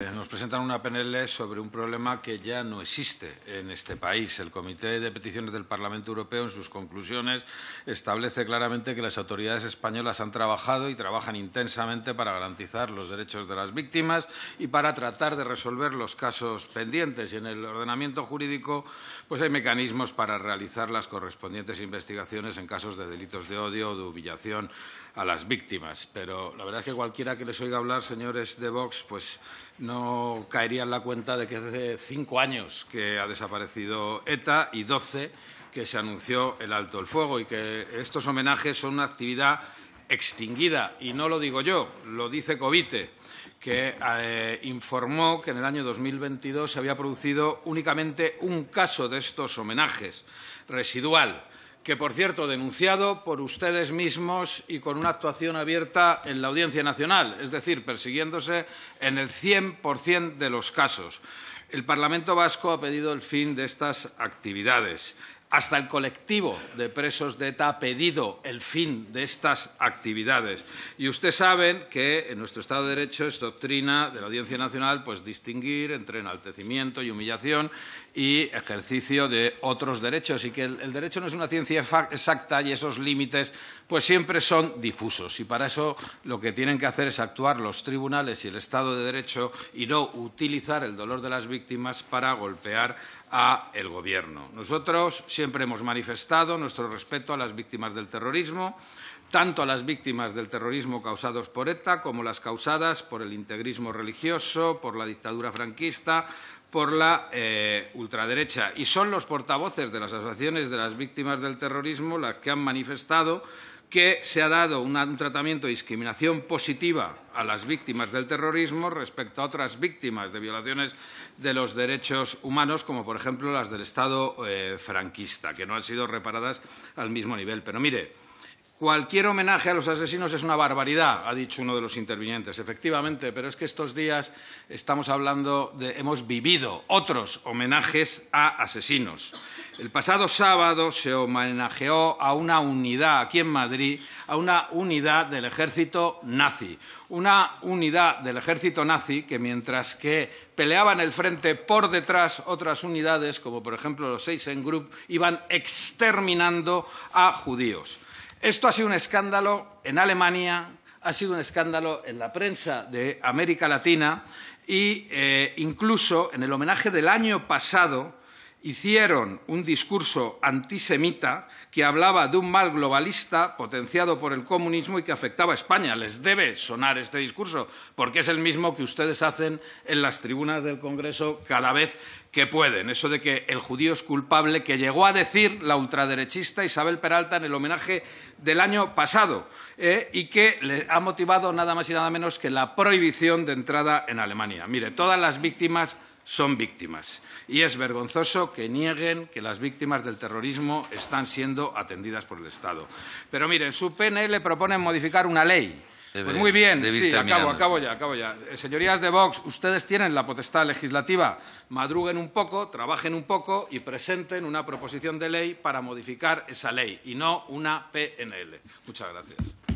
Eh, nos presentan una PNL sobre un problema que ya no existe en este país. El Comité de Peticiones del Parlamento Europeo, en sus conclusiones, establece claramente que las autoridades españolas han trabajado y trabajan intensamente para garantizar los derechos de las víctimas y para tratar de resolver los casos pendientes. Y en el ordenamiento jurídico pues hay mecanismos para realizar las correspondientes investigaciones en casos de delitos de odio o de humillación a las víctimas. Pero la verdad es que cualquiera que les oiga hablar, señores de Vox, pues no caería en la cuenta de que hace cinco años que ha desaparecido ETA y doce que se anunció el alto el fuego y que estos homenajes son una actividad extinguida. Y no lo digo yo, lo dice Covite, que eh, informó que en el año 2022 se había producido únicamente un caso de estos homenajes residual que, por cierto, denunciado por ustedes mismos y con una actuación abierta en la Audiencia Nacional, es decir, persiguiéndose en el 100% de los casos. El Parlamento vasco ha pedido el fin de estas actividades. Hasta el colectivo de presos de ETA ha pedido el fin de estas actividades. Y ustedes saben que en nuestro Estado de Derecho es doctrina de la Audiencia Nacional pues, distinguir entre enaltecimiento y humillación y ejercicio de otros derechos. Y que el, derecho no es una ciencia exacta y esos límites pues, siempre son difusos. Y para eso lo que tienen que hacer es actuar los tribunales y el Estado de Derecho y no utilizar el dolor de las víctimas víctimas para golpear a el Gobierno. Nosotros siempre hemos manifestado nuestro respeto a las víctimas del terrorismo, tanto a las víctimas del terrorismo causados por ETA como las causadas por el integrismo religioso, por la dictadura franquista, por la eh, ultraderecha. Y son los portavoces de las asociaciones de las víctimas del terrorismo las que han manifestado que se ha dado un tratamiento de discriminación positiva a las víctimas del terrorismo respecto a otras víctimas de violaciones de los derechos humanos, como por ejemplo las del Estado eh, franquista, que no han sido reparadas al mismo nivel. Pero mire, Cualquier homenaje a los asesinos es una barbaridad, ha dicho uno de los intervinientes. Efectivamente, pero es que estos días estamos hablando de hemos vivido otros homenajes a asesinos. El pasado sábado se homenajeó a una unidad aquí en Madrid, a una unidad del ejército nazi, una unidad del ejército nazi que mientras que peleaban el frente por detrás otras unidades, como por ejemplo los en iban exterminando a judíos. Esto ha sido un escándalo en Alemania, ha sido un escándalo en la prensa de América Latina e incluso en el homenaje del año pasado hicieron un discurso antisemita que hablaba de un mal globalista potenciado por el comunismo y que afectaba a España. Les debe sonar este discurso, porque es el mismo que ustedes hacen en las tribunas del Congreso cada vez que pueden. Eso de que el judío es culpable, que llegó a decir la ultraderechista Isabel Peralta en el homenaje del año pasado eh, y que le ha motivado nada más y nada menos que la prohibición de entrada en Alemania. Mire, todas las víctimas son víctimas. Y es vergonzoso que nieguen que las víctimas del terrorismo están siendo atendidas por el Estado. Pero miren, su PNL propone modificar una ley pues muy bien, sí, acabo, ya, acabo ya. Eh, señorías de Vox, ustedes tienen la potestad legislativa. Madruguen un poco, trabajen un poco y presenten una proposición de ley para modificar esa ley y no una PNL. Muchas gracias.